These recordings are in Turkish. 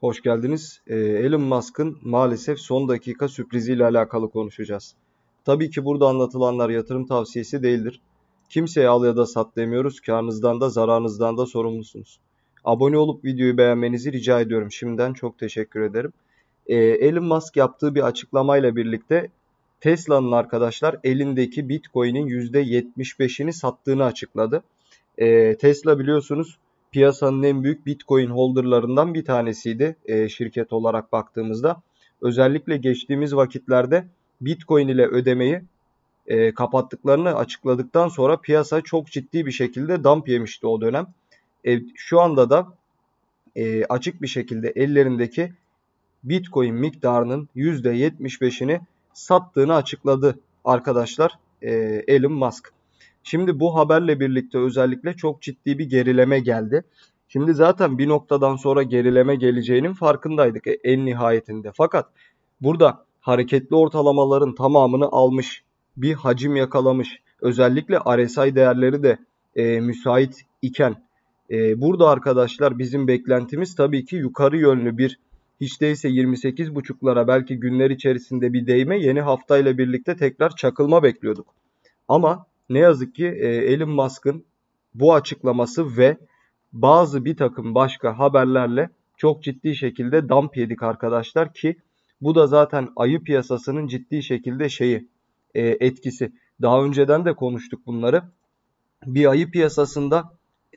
Hoş geldiniz. Ee, Elon Musk'ın maalesef son dakika sürpriziyle alakalı konuşacağız. Tabii ki burada anlatılanlar yatırım tavsiyesi değildir. Kimseye al ya da sat demiyoruz. Karnınızdan da zararınızdan da sorumlusunuz. Abone olup videoyu beğenmenizi rica ediyorum. Şimdiden çok teşekkür ederim. Ee, Elon Musk yaptığı bir açıklamayla birlikte Tesla'nın arkadaşlar elindeki Bitcoin'in %75'ini sattığını açıkladı. Ee, Tesla biliyorsunuz piyasanın en büyük Bitcoin holderlarından bir tanesiydi e, şirket olarak baktığımızda. Özellikle geçtiğimiz vakitlerde Bitcoin ile ödemeyi e, kapattıklarını açıkladıktan sonra piyasa çok ciddi bir şekilde dump yemişti o dönem. E, şu anda da e, açık bir şekilde ellerindeki Bitcoin miktarının %75'ini sattığını açıkladı arkadaşlar e, Elon Musk. Şimdi bu haberle birlikte özellikle çok ciddi bir gerileme geldi. Şimdi zaten bir noktadan sonra gerileme geleceğinin farkındaydık e, en nihayetinde. Fakat burada hareketli ortalamaların tamamını almış, bir hacim yakalamış. Özellikle RSI değerleri de e, müsait iken e, burada arkadaşlar bizim beklentimiz tabii ki yukarı yönlü bir hiç değilse 28.5'lara belki günler içerisinde bir değme yeni haftayla birlikte tekrar çakılma bekliyorduk. Ama ne yazık ki e, Elon Musk'ın bu açıklaması ve bazı bir takım başka haberlerle çok ciddi şekilde damp yedik arkadaşlar ki bu da zaten ayı piyasasının ciddi şekilde şeyi e, etkisi. Daha önceden de konuştuk bunları. Bir ayı piyasasında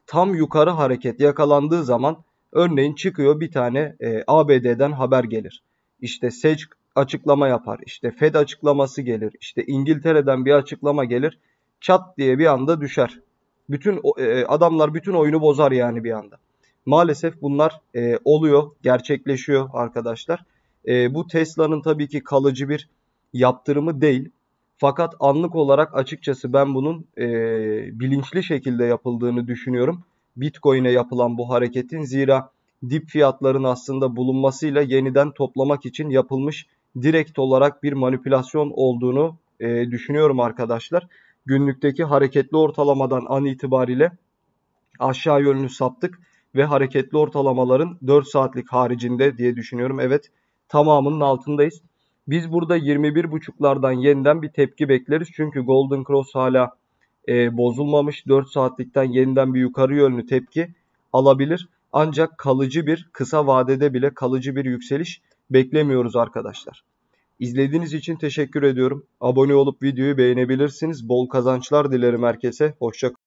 tam yukarı hareket yakalandığı zaman örneğin çıkıyor bir tane e, ABD'den haber gelir. İşte SEC açıklama yapar. İşte Fed açıklaması gelir. İşte İngiltere'den bir açıklama gelir çat diye bir anda düşer. Bütün e, adamlar bütün oyunu bozar yani bir anda. Maalesef bunlar e, oluyor, gerçekleşiyor arkadaşlar. E, bu Tesla'nın tabii ki kalıcı bir yaptırımı değil. Fakat anlık olarak açıkçası ben bunun e, bilinçli şekilde yapıldığını düşünüyorum. Bitcoin'e yapılan bu hareketin zira dip fiyatların aslında bulunmasıyla yeniden toplamak için yapılmış direkt olarak bir manipülasyon olduğunu e, düşünüyorum arkadaşlar günlükteki hareketli ortalamadan an itibariyle aşağı yönlü saptık ve hareketli ortalamaların 4 saatlik haricinde diye düşünüyorum. Evet tamamının altındayız. Biz burada 21.5'lardan yeniden bir tepki bekleriz. Çünkü Golden Cross hala e, bozulmamış. 4 saatlikten yeniden bir yukarı yönlü tepki alabilir. Ancak kalıcı bir kısa vadede bile kalıcı bir yükseliş beklemiyoruz arkadaşlar. İzlediğiniz için teşekkür ediyorum. Abone olup videoyu beğenebilirsiniz. Bol kazançlar dilerim herkese. Hoşçakalın.